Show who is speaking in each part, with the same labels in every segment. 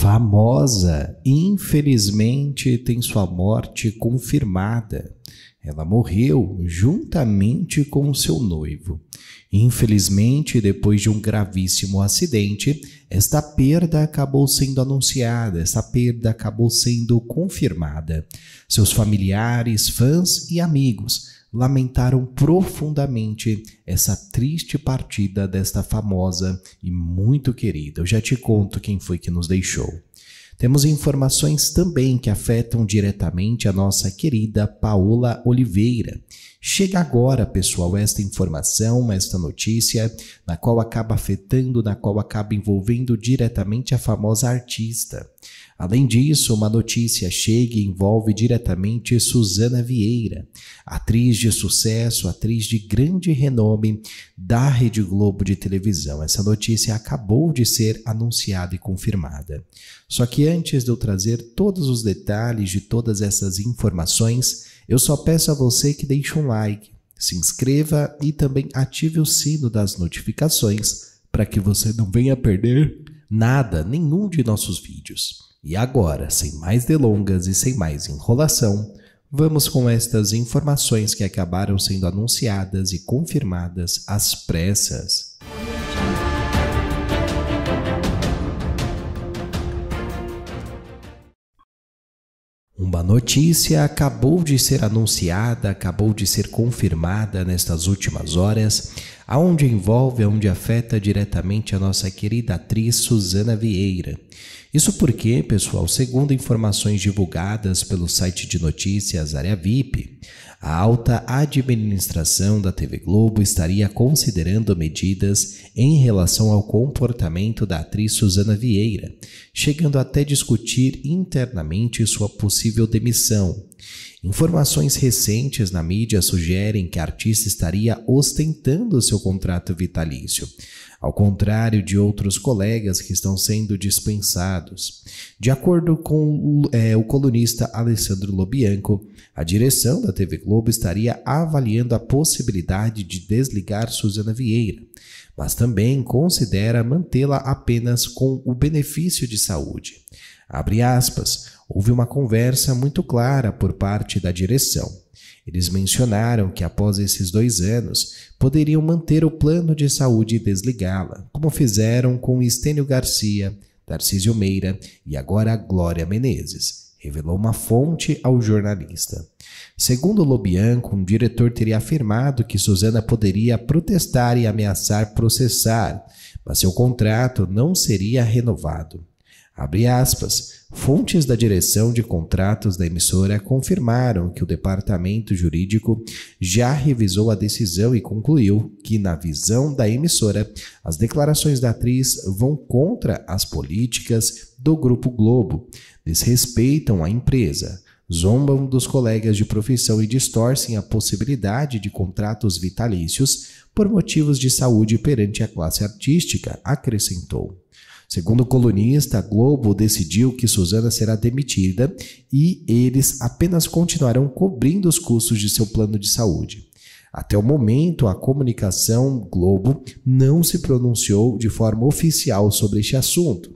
Speaker 1: famosa, infelizmente tem sua morte confirmada. Ela morreu juntamente com seu noivo. Infelizmente, depois de um gravíssimo acidente, esta perda acabou sendo anunciada, essa perda acabou sendo confirmada. Seus familiares, fãs e amigos lamentaram profundamente essa triste partida desta famosa e muito querida. Eu já te conto quem foi que nos deixou. Temos informações também que afetam diretamente a nossa querida Paola Oliveira. Chega agora, pessoal, esta informação, esta notícia, na qual acaba afetando, na qual acaba envolvendo diretamente a famosa artista. Além disso, uma notícia chega e envolve diretamente Suzana Vieira, atriz de sucesso, atriz de grande renome da Rede Globo de televisão. Essa notícia acabou de ser anunciada e confirmada. Só que antes de eu trazer todos os detalhes de todas essas informações, eu só peço a você que deixe um like, se inscreva e também ative o sino das notificações para que você não venha perder nada, nenhum de nossos vídeos. E agora, sem mais delongas e sem mais enrolação, vamos com estas informações que acabaram sendo anunciadas e confirmadas às pressas Uma notícia acabou de ser anunciada, acabou de ser confirmada nestas últimas horas, aonde envolve, aonde afeta diretamente a nossa querida atriz Suzana Vieira. Isso porque, pessoal, segundo informações divulgadas pelo site de notícias Área VIP, a alta administração da TV Globo estaria considerando medidas em relação ao comportamento da atriz Suzana Vieira, chegando até discutir internamente sua possível demissão, Informações recentes na mídia sugerem que a artista estaria ostentando seu contrato vitalício, ao contrário de outros colegas que estão sendo dispensados. De acordo com é, o colunista Alessandro Lobianco, a direção da TV Globo estaria avaliando a possibilidade de desligar Suzana Vieira, mas também considera mantê-la apenas com o benefício de saúde. Abre aspas houve uma conversa muito clara por parte da direção. Eles mencionaram que após esses dois anos poderiam manter o plano de saúde e desligá-la, como fizeram com Estênio Garcia, Tarcísio Meira e agora Glória Menezes, revelou uma fonte ao jornalista. Segundo Lobianco, um diretor teria afirmado que Suzana poderia protestar e ameaçar processar, mas seu contrato não seria renovado. Abre aspas. Fontes da direção de contratos da emissora confirmaram que o departamento jurídico já revisou a decisão e concluiu que, na visão da emissora, as declarações da atriz vão contra as políticas do Grupo Globo, desrespeitam a empresa, zombam dos colegas de profissão e distorcem a possibilidade de contratos vitalícios por motivos de saúde perante a classe artística, acrescentou. Segundo o colunista, a Globo decidiu que Suzana será demitida e eles apenas continuarão cobrindo os custos de seu plano de saúde. Até o momento, a comunicação Globo não se pronunciou de forma oficial sobre este assunto.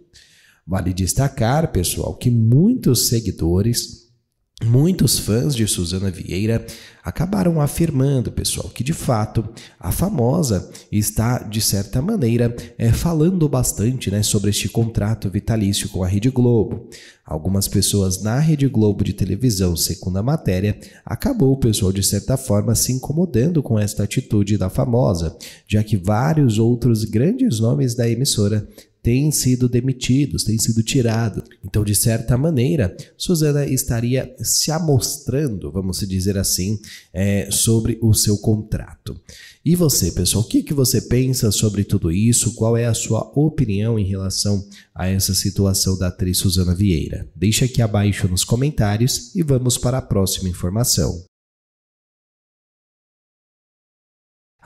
Speaker 1: Vale destacar, pessoal, que muitos seguidores Muitos fãs de Suzana Vieira acabaram afirmando, pessoal, que de fato a famosa está, de certa maneira, é, falando bastante né, sobre este contrato vitalício com a Rede Globo. Algumas pessoas na Rede Globo de televisão, segundo a matéria, acabou pessoal, de certa forma, se incomodando com esta atitude da famosa, já que vários outros grandes nomes da emissora têm sido demitidos, têm sido tirados. Então, de certa maneira, Suzana estaria se amostrando, vamos dizer assim, é, sobre o seu contrato. E você, pessoal, o que, que você pensa sobre tudo isso? Qual é a sua opinião em relação a essa situação da atriz Suzana Vieira? Deixa aqui abaixo nos comentários e vamos para a próxima informação.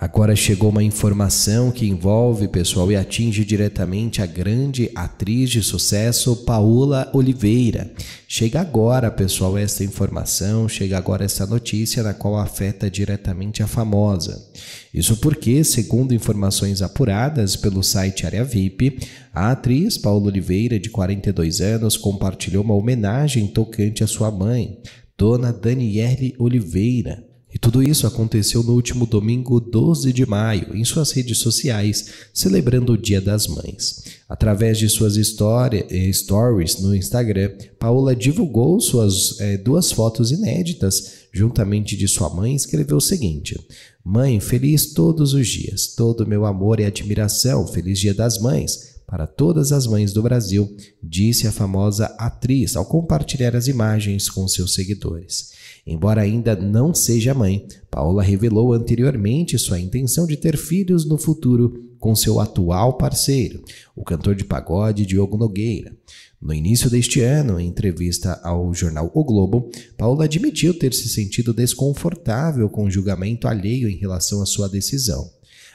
Speaker 1: Agora chegou uma informação que envolve, pessoal, e atinge diretamente a grande atriz de sucesso Paula Oliveira. Chega agora, pessoal, essa informação, chega agora essa notícia na qual afeta diretamente a famosa. Isso porque, segundo informações apuradas pelo site Área VIP, a atriz Paula Oliveira, de 42 anos, compartilhou uma homenagem tocante à sua mãe, Dona Daniele Oliveira e tudo isso aconteceu no último domingo 12 de maio, em suas redes sociais, celebrando o Dia das Mães. Através de suas eh, stories no Instagram, Paola divulgou suas é, duas fotos inéditas. Juntamente de sua mãe, escreveu o seguinte: Mãe, feliz todos os dias, todo meu amor e admiração, feliz Dia das Mães para todas as mães do Brasil, disse a famosa atriz ao compartilhar as imagens com seus seguidores. Embora ainda não seja mãe, Paula revelou anteriormente sua intenção de ter filhos no futuro com seu atual parceiro, o cantor de pagode Diogo Nogueira. No início deste ano, em entrevista ao jornal O Globo, Paula admitiu ter se sentido desconfortável com o julgamento alheio em relação à sua decisão.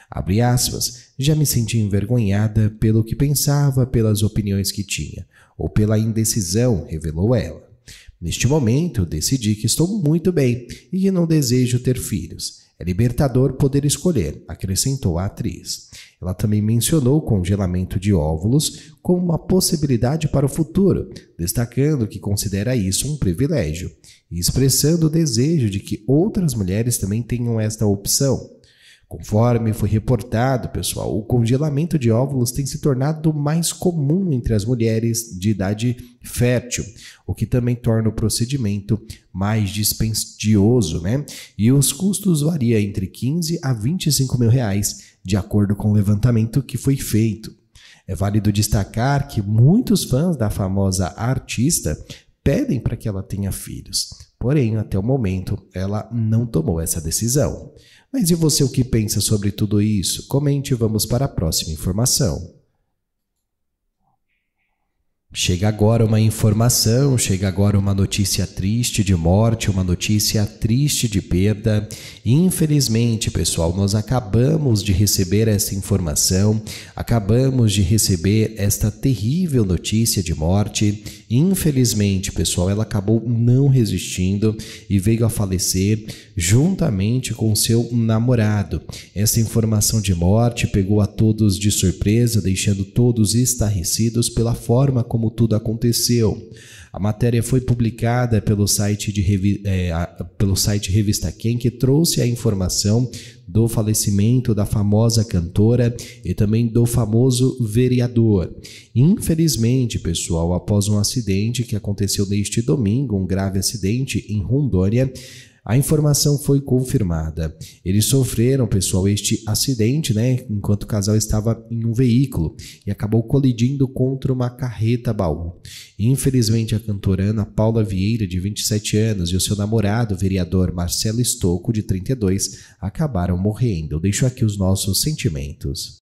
Speaker 1: Abre aspas, já me senti envergonhada pelo que pensava, pelas opiniões que tinha, ou pela indecisão, revelou ela. Neste momento, decidi que estou muito bem e que não desejo ter filhos. É libertador poder escolher, acrescentou a atriz. Ela também mencionou o congelamento de óvulos como uma possibilidade para o futuro, destacando que considera isso um privilégio e expressando o desejo de que outras mulheres também tenham esta opção. Conforme foi reportado, pessoal, o congelamento de óvulos tem se tornado mais comum entre as mulheres de idade fértil, o que também torna o procedimento mais dispendioso, né? E os custos variam entre 15 a 25 mil reais, de acordo com o levantamento que foi feito. É válido destacar que muitos fãs da famosa artista pedem para que ela tenha filhos Porém, até o momento, ela não tomou essa decisão. Mas e você o que pensa sobre tudo isso? Comente e vamos para a próxima informação. Chega agora uma informação, chega agora uma notícia triste de morte, uma notícia triste de perda. Infelizmente, pessoal, nós acabamos de receber essa informação, acabamos de receber esta terrível notícia de morte Infelizmente, pessoal, ela acabou não resistindo e veio a falecer juntamente com seu namorado. Essa informação de morte pegou a todos de surpresa, deixando todos estarrecidos pela forma como tudo aconteceu. A matéria foi publicada pelo site, de revi é, pelo site Revista Quem, que trouxe a informação do falecimento da famosa cantora e também do famoso vereador. Infelizmente, pessoal, após um acidente que aconteceu neste domingo, um grave acidente em Rondônia, a informação foi confirmada. Eles sofreram, pessoal, este acidente, né? Enquanto o casal estava em um veículo e acabou colidindo contra uma carreta baú. Infelizmente, a cantora Ana Paula Vieira, de 27 anos, e o seu namorado, o vereador Marcelo Estocco, de 32, acabaram morrendo. Deixo aqui os nossos sentimentos.